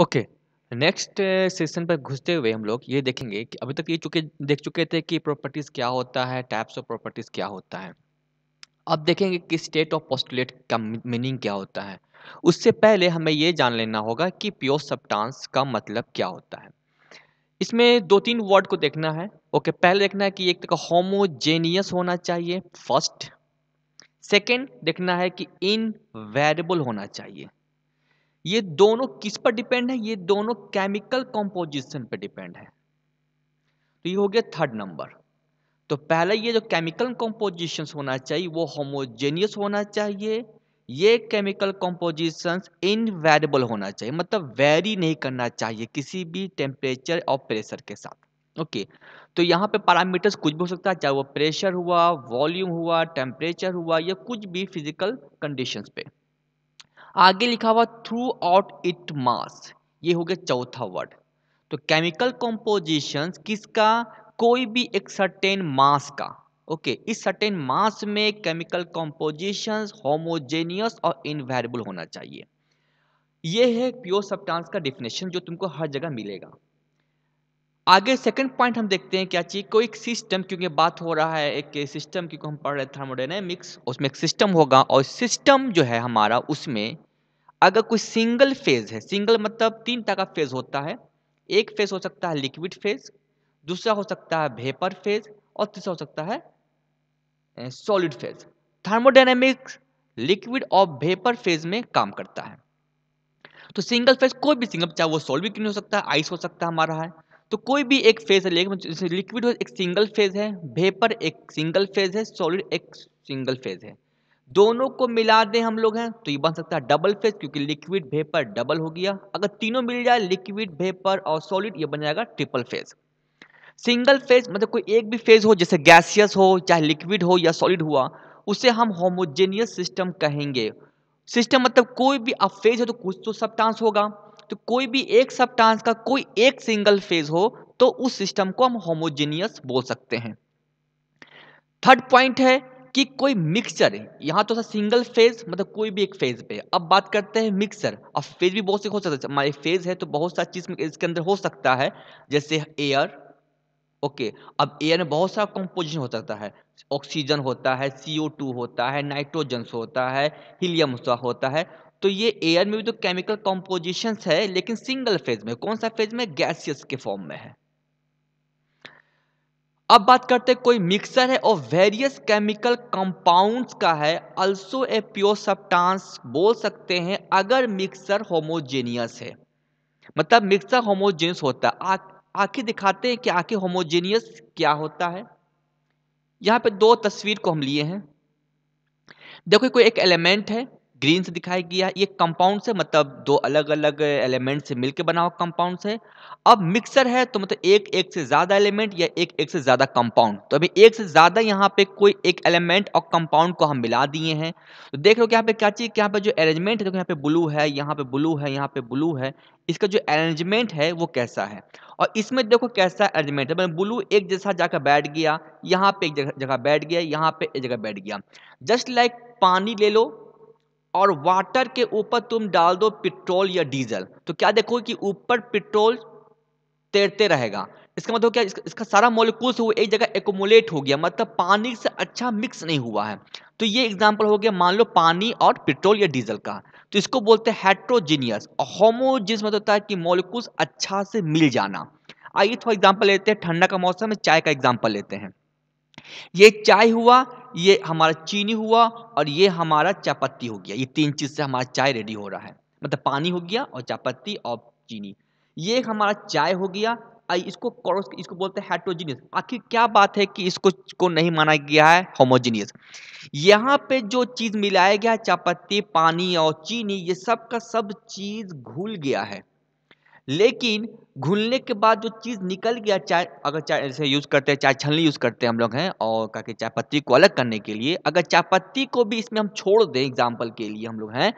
okay next session पर घुसते हुए हम लोग ये देखेंगे कि अभी तक ये चुके देख चुके थे कि प्रॉपर्टीज़ क्या होता है टाइप्स ऑफ प्रॉपर्टीज़ क्या होता है अब देखेंगे कि स्टेट ऑफ पोस्टुलेट का मीनिंग क्या होता है उससे पहले हमें ये जान लेना होगा कि प्योर सब्टांस का मतलब क्या होता है इसमें दो तीन वर्ड को देखना है ओके पहले देखना है कि एक तरह तो होमोजेनियस होना चाहिए फर्स्ट सेकेंड देखना है कि इनवेरेबल होना चाहिए ये दोनों किस पर डिपेंड है ये दोनों केमिकल कॉम्पोजिशन पर डिपेंड है तो ये हो गया थर्ड नंबर तो पहले ये जो केमिकल कॉम्पोजिशन होना चाहिए वो होमोजेनियस होना चाहिए ये केमिकल कॉम्पोजिशन इनवेरेबल होना चाहिए मतलब वेरी नहीं करना चाहिए किसी भी टेम्परेचर और प्रेशर के साथ ओके तो यहाँ पे पैरामीटर्स कुछ भी हो सकता है चाहे वो प्रेशर हुआ वॉल्यूम हुआ टेम्परेचर हुआ या कुछ भी फिजिकल कंडीशंस पे आगे लिखा हुआ थ्रू आउट इट मास ये हो गया चौथा वर्ड तो केमिकल कॉम्पोजिशन किसका कोई भी एक सर्टेन मास का ओके okay, इस सर्टेन मास में केमिकल कॉम्पोजिशन होमोजेनियस और इनवेरेबल होना चाहिए यह है प्योर सब्सटेंस का डिफिनेशन जो तुमको हर जगह मिलेगा आगे सेकंड पॉइंट हम देखते हैं क्या चीज़ कोई एक सिस्टम क्योंकि बात हो रहा है एक सिस्टम क्योंकि हम पढ़ रहे हैं थर्मोडाइनमिक्स उसमें एक सिस्टम होगा और सिस्टम जो है हमारा उसमें अगर कोई सिंगल फेज है सिंगल मतलब तीन तरह का फेज होता है एक फेज हो सकता है लिक्विड फेज दूसरा हो सकता है भेपर फेज और तीसरा हो सकता है सॉलिड फेज थर्मोडाइनमिक्स लिक्विड और भेपर फेज में काम करता है तो सिंगल फेज कोई भी सिंगल चाहे वो सॉलिड क्यों नहीं हो सकता आइस हो सकता है हमारा है तो कोई भी एक फेज है लेकिन लिक्विड एक सिंगल फेज है वेपर एक सिंगल फेज है सॉलिड एक सिंगल फेज है दोनों को मिला दें हम लोग हैं तो ये बन सकता है डबल फेज क्योंकि लिक्विड वेपर डबल हो गया अगर तीनों मिल जाए लिक्विड वेपर और सॉलिड ये बन जाएगा ट्रिपल फेज सिंगल फेज मतलब कोई एक भी फेज हो जैसे गैसियस हो चाहे लिक्विड हो या सॉलिड हुआ उसे हम होमोजेनियस सिस्टम कहेंगे सिस्टम मतलब कोई भी अब फेज हो तो कुछ तो सब होगा तो कोई भी एक सब्टांस का कोई एक सिंगल फेज हो तो उस सिस्टम को हम होमोजेनियस बोल सकते हैं थर्ड पॉइंट है कि कोई मिक्सचर यहाँ तो सिंगल फेज मतलब कोई भी एक फेज पे अब बात करते हैं मिक्सर अब फेज भी बहुत से हो सकता है माई फेज है तो बहुत सारी चीज़ इसके अंदर हो सकता है जैसे एयर ओके अब एयर में बहुत सारा कंपोजिशन हो सकता है ऑक्सीजन होता है सी होता है नाइट्रोजन होता है हीलियम होता है तो ये एयर में भी तो केमिकल कॉम्पोजिशन है लेकिन सिंगल फेज में कौन सा फेज में गैसियस के फॉर्म में है अब बात करते हैं कोई मिक्सर है और वेरियस केमिकल कंपाउंड्स का है अल्सो ए प्योर सब्टांस बोल सकते हैं अगर मिक्सर होमोजेनियस है मतलब मिक्सर होमोजेनियस होता है आंखें दिखाते हैं कि आंखें होमोजेनियस क्या होता है यहां पे दो तस्वीर को हम लिए हैं देखो कोई एक एलिमेंट है ग्रीन से दिखाई गया ये कंपाउंड से मतलब दो अलग अलग एलिमेंट से मिलकर बना हुआ कंपाउंड से अब मिक्सर है तो मतलब एक एक से ज़्यादा एलिमेंट या एक एक से ज़्यादा कंपाउंड तो अभी एक से ज़्यादा यहाँ पे कोई एक एलिमेंट और कंपाउंड को हम मिला दिए हैं तो देख लो कि यहाँ पे क्या चीज़ यहाँ पे जो अरेंजमेंट है देखो यहाँ पे ब्लू है यहाँ पे ब्लू है यहाँ पे ब्लू है इसका जो अरेंजमेंट है वो कैसा है और इसमें देखो कैसा अरेंजमेंट है मतलब ब्लू एक जैसा जाकर बैठ गया यहाँ पे एक जगह बैठ गया यहाँ पे एक जगह बैठ गया जस्ट लाइक पानी ले लो और वाटर के ऊपर तुम डाल दो पेट्रोल या डीजल तो क्या देखो कि ऊपर पेट्रोल तैरते रहेगा इसका मतलब क्या इसका, इसका सारा मॉलिक्यूल्स वो एक जगह एकोमुलेट हो गया मतलब पानी से अच्छा मिक्स नहीं हुआ है तो ये एग्जाम्पल हो गया मान लो पानी और पेट्रोल या डीजल का तो इसको बोलते हैं हेट्रोजीनियस और होमोजिनियस मतलब होता है कि मॉलिक्यूल्स अच्छा से मिल जाना आइए थोड़ा एग्जाम्पल लेते हैं ठंडा का मौसम है चाय का एग्जाम्पल लेते हैं ये चाय हुआ ये हमारा चीनी हुआ और ये हमारा चापत्ती हो गया ये तीन चीज़ से हमारा चाय रेडी हो रहा है मतलब पानी हो गया और चापत्ती और चीनी ये हमारा चाय हो गया इसको इसको बोलते हैं हेट्रोजीनियस आखिर क्या बात है कि इसको को नहीं माना गया है होमोजीनियस यहाँ पे जो चीज़ मिलाया गया चापत्ती पानी और चीनी ये सब का सब चीज़ घुल गया है लेकिन घुलने के बाद जो चीज़ निकल गया चाय अगर चाय जैसे यूज़ करते हैं चाय छलनी यूज़ करते हैं हम लोग हैं और क्या कि चाय पत्ती को अलग करने के लिए अगर चाय पत्ती को भी इसमें हम छोड़ दें एग्जाम्पल के लिए हम लोग हैं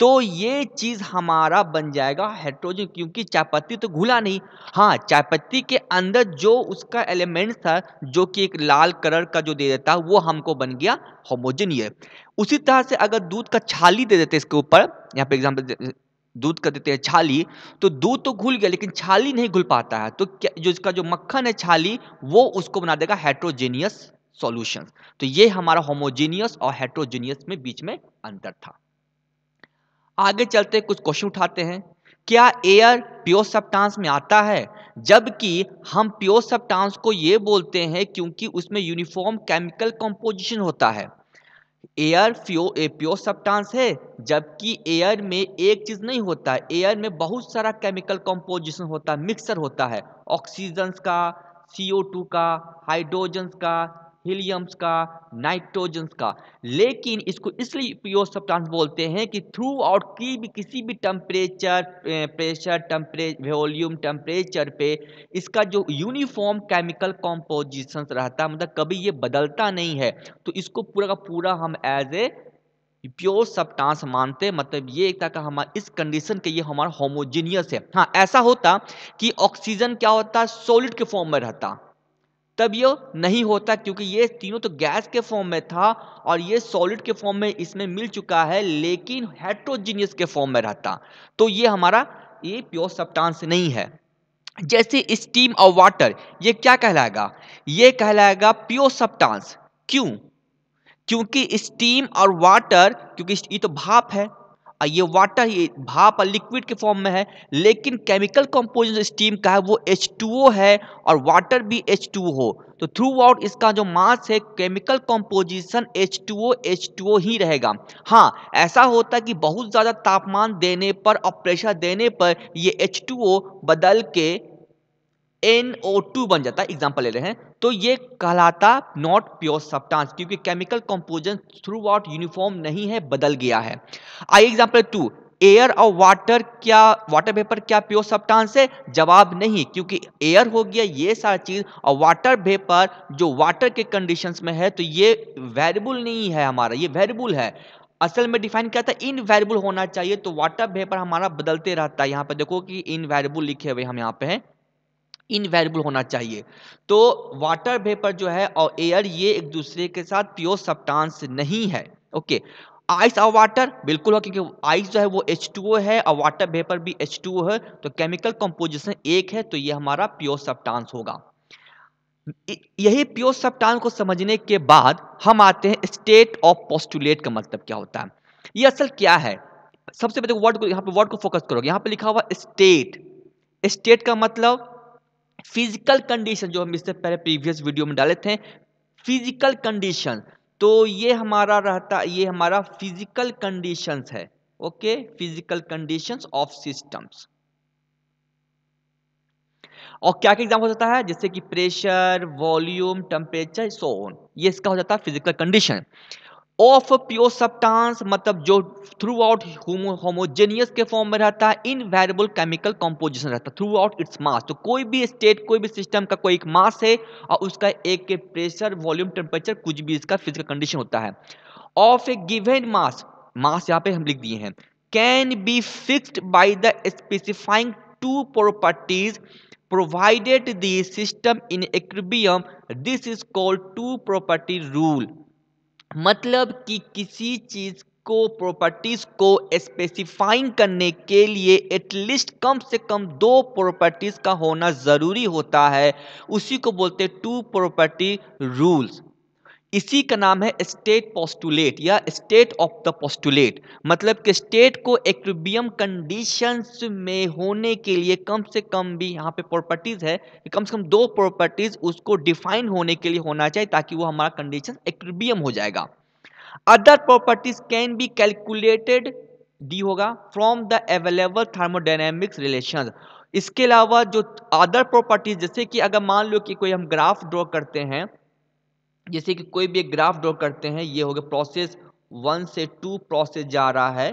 तो ये चीज़ हमारा बन जाएगा हाइड्रोजन क्योंकि चाय पत्ती तो घुला नहीं हाँ चाय पत्ती के अंदर जो उसका एलिमेंट था जो कि एक लाल कलर का जो दे देता वो हमको बन गया होमोजेनियर उसी तरह से अगर दूध का छाली दे देते इसके ऊपर यहाँ पे एग्जाम्पल दूध कर देते हैं छाली तो दूध तो घुल गया लेकिन छाली नहीं घुल पाता है तो क्या जो इसका जो मक्खन है छाली वो उसको बना देगा हेट्रोजेनियस सॉल्यूशन तो ये हमारा होमोजेनियस और हेट्रोजेनियस में बीच में अंतर था आगे चलते कुछ क्वेश्चन उठाते हैं क्या एयर प्योर सप्टांस में आता है जबकि हम प्योर सप्टांस को ये बोलते हैं क्योंकि उसमें यूनिफॉर्म केमिकल कंपोजिशन होता है एयर फ्यो ए प्योर सब्टांस है जबकि एयर में एक चीज़ नहीं होता है एयर में बहुत सारा केमिकल कंपोजिशन होता है मिक्सर होता है ऑक्सीजन का सी ओ टू का हाइड्रोजन का हीलियम्स का नाइट्रोजन का लेकिन इसको इसलिए प्योर सब्सटेंस बोलते हैं कि थ्रू आउट की भी किसी भी temperature pressure temperature volume temperature पे इसका जो यूनिफॉर्म केमिकल कॉम्पोजिशंस रहता है मतलब कभी ये बदलता नहीं है तो इसको पूरा का पूरा हम एज ए प्योर सब्टांस मानते मतलब ये एक तरह का हमारा इस कंडीशन के ये हमारा होमोजीनियस है हाँ ऐसा होता कि ऑक्सीजन क्या होता सॉलिड के फॉर्म में रहता तब ये नहीं होता क्योंकि ये तीनों तो गैस के फॉर्म में था और ये सॉलिड के फॉर्म में इसमें मिल चुका है लेकिन हेट्रोजीनियस के फॉर्म में रहता तो ये हमारा ये प्योर सप्टांस नहीं है जैसे स्टीम और वाटर ये क्या कहलाएगा ये कहलाएगा प्योर सप्टांस क्यों क्योंकि स्टीम और वाटर क्योंकि ये तो भाप है ये वाटर ये भाप लिक्विड के फॉर्म में है लेकिन केमिकल कंपोजिशन स्टीम का है वो एच है और वाटर भी एच हो तो थ्रू आउट इसका जो मास है केमिकल कंपोजिशन टू ओ ही रहेगा हाँ ऐसा होता है कि बहुत ज़्यादा तापमान देने पर और प्रेशर देने पर ये ओ बदल के टू बन जाता है एग्जाम्पल ले रहे हैं तो ये कहलाता नॉट प्योर सब्सटेंस क्योंकि chemical composition throughout uniform नहीं है बदल गया है आई एग्जाम्पल टू एयर और वाटर क्या वाटर वेपर क्या प्योर सब्सटेंस है जवाब नहीं क्योंकि एयर हो गया ये सारा चीज़ और वाटर वेपर जो वाटर के कंडीशंस में है तो ये वेरिएबल नहीं है हमारा ये वेरिएबल है असल में डिफाइन किया था इनवेरिएबल होना चाहिए तो वाटर वेपर हमारा बदलते रहता है यहाँ पर देखो कि इनवेरिएबल लिखे हुए हम यहाँ पे हैं इनवेरिएबल होना चाहिए तो वाटर वेपर जो है और एयर ये एक दूसरे के साथ प्योर सप्टांस नहीं है ओके आइस और वाटर बिल्कुल क्योंकि आइस जो है वो H2O है और वाटर वेपर भी H2O है तो केमिकल कंपोजिशन एक है तो ये हमारा प्योर सप्टांस होगा यही प्योर सप्टांस को समझने के बाद हम आते हैं स्टेट ऑफ पोस्टुलेट का मतलब क्या होता है ये असल क्या है सबसे पहले वर्ड को यहाँ पे वर्ड को फोकस करोगे यहाँ पे लिखा हुआ स्टेट स्टेट का मतलब फिजिकल कंडीशन जो हम इससे पहले प्रीवियस वीडियो में डाले थे फिजिकल कंडीशन तो ये हमारा रहता ये हमारा फिजिकल कंडीशंस है okay physical conditions of systems और क्या क्या एग्जाम्पल हो जाता है जैसे कि pressure volume temperature so on ये इसका हो जाता है physical condition of pure substance मतलब जो थ्रू आउट होमोजेनियस के फॉर्म में रहता है इन वेरिएबल केमिकल कॉम्पोजिशन रहता है थ्रू आउट इट्स मास तो कोई भी स्टेट कोई भी सिस्टम का कोई एक मास है और उसका एक प्रेशर वॉल्यूम टेम्परेचर कुछ भी इसका फिजिकल कंडीशन होता है ऑफ ए गिवेन मास मास यहाँ पे हम लिख दिए हैं can be fixed by the specifying two properties provided the system in equilibrium this is called two property rule मतलब कि किसी चीज़ को प्रॉपर्टीज़ को स्पेसिफाइंग करने के लिए एटलीस्ट कम से कम दो प्रॉपर्टीज़ का होना ज़रूरी होता है उसी को बोलते हैं टू प्रॉपर्टी रूल्स इसी का नाम है स्टेट पोस्टुलेट या स्टेट ऑफ द पोस्टुलेट मतलब कि स्टेट को एक्विबियम कंडीशंस में होने के लिए कम से कम भी यहाँ पे प्रॉपर्टीज़ है कि कम से कम दो प्रॉपर्टीज़ उसको डिफाइन होने के लिए होना चाहिए ताकि वो हमारा कंडीशन एक्विबियम हो जाएगा other properties can be calculated डी होगा from the available thermodynamics relation इसके अलावा जो अदर प्रॉपर्टीज जैसे कि अगर मान लो कि कोई हम ग्राफ ड्रॉ करते हैं जैसे कि कोई भी एक ग्राफ ड्रॉ करते हैं ये हो गया प्रोसेस वन से टू प्रोसेस जा रहा है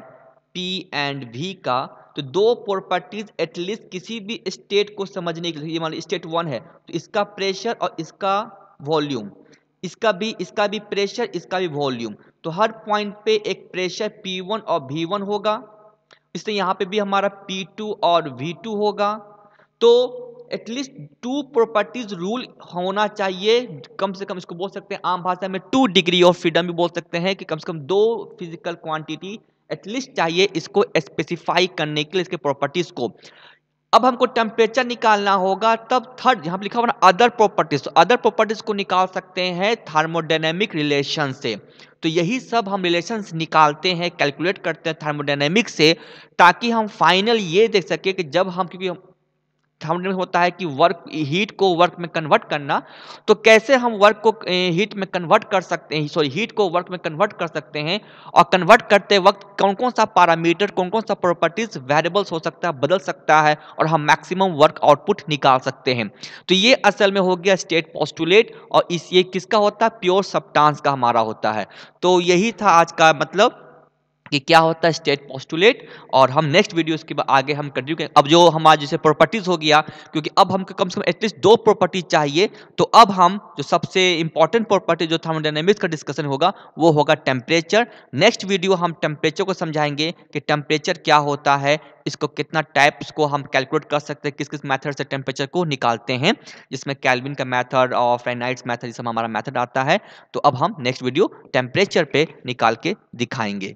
पी एंड वी का तो दो प्रॉपर्टीज एटलीस्ट किसी भी स्टेट को समझने के लिए ये मान लीजिए स्टेट वन है तो इसका प्रेशर और इसका वॉल्यूम इसका भी इसका भी प्रेशर इसका भी वॉल्यूम तो हर पॉइंट पे एक प्रेशर P1 और V1 होगा इससे यहाँ पे भी हमारा P2 और V2 होगा तो एटलीस्ट टू प्रॉपर्टीज रूल होना चाहिए कम से कम इसको बोल सकते हैं आम भाषा में टू डिग्री ऑफ फ्रीडम भी बोल सकते हैं कि कम से कम दो फिजिकल क्वांटिटी एटलीस्ट चाहिए इसको स्पेसिफाई करने के लिए इसके प्रॉपर्टीज़ को अब हमको टेम्परेचर निकालना होगा तब थर्ड यहाँ पर लिखा हुआ अदर प्रॉपर्टीज तो अदर प्रॉपर्टीज को निकाल सकते हैं थर्मोडाइनेमिक रिलेशन से तो यही सब हम रिलेशन निकालते हैं कैलकुलेट करते हैं थर्मोडाइनेमिक से ताकि हम फाइनल ये देख सकें कि जब हम क्योंकि थर्मोडाइनमिक होता है कि वर्क हीट को वर्क में कन्वर्ट करना तो कैसे हम वर्क को हीट में कन्वर्ट कर सकते हैं सॉरी हीट को वर्क में कन्वर्ट कर सकते हैं और कन्वर्ट करते वक्त कौन कौन सा पैरामीटर कौन कौन सा प्रॉपर्टीज वेरिएबल्स हो सकता है बदल सकता है और हम मैक्सिमम वर्क आउटपुट निकाल सकते हैं तो ये असल में हो गया स्टेट पॉस्टुलेट और इस ये किसका होता है प्योर सप्टांस का हमारा होता है तो यही था आज का मतलब कि क्या होता है स्टेट पोस्टुलेट और हम नेक्स्ट वीडियो इसके बाद आगे हम कंटिन्यू करेंगे अब जो हमारा जैसे प्रॉपर्टीज हो गया क्योंकि अब हमको कम से कम एटलीस्ट दो प्रॉपर्टी चाहिए तो अब हम जो सबसे इंपॉर्टेंट प्रॉपर्टी जो थर्मोडाइनमिक्स का डिस्कशन होगा वो होगा टेम्परेचर नेक्स्ट वीडियो हम टेम्परेचर को समझाएंगे कि टेम्परेचर क्या होता है इसको कितना टाइप्स को हम कैलकुलेट कर सकते हैं किस किस मेथड से टेम्परेचर को निकालते हैं जिसमें कैलविन का मेथड और फ्रेनाइट्स मेथड ये हमारा मेथड आता है तो अब हम नेक्स्ट वीडियो टेम्परेचर पे निकाल के दिखाएंगे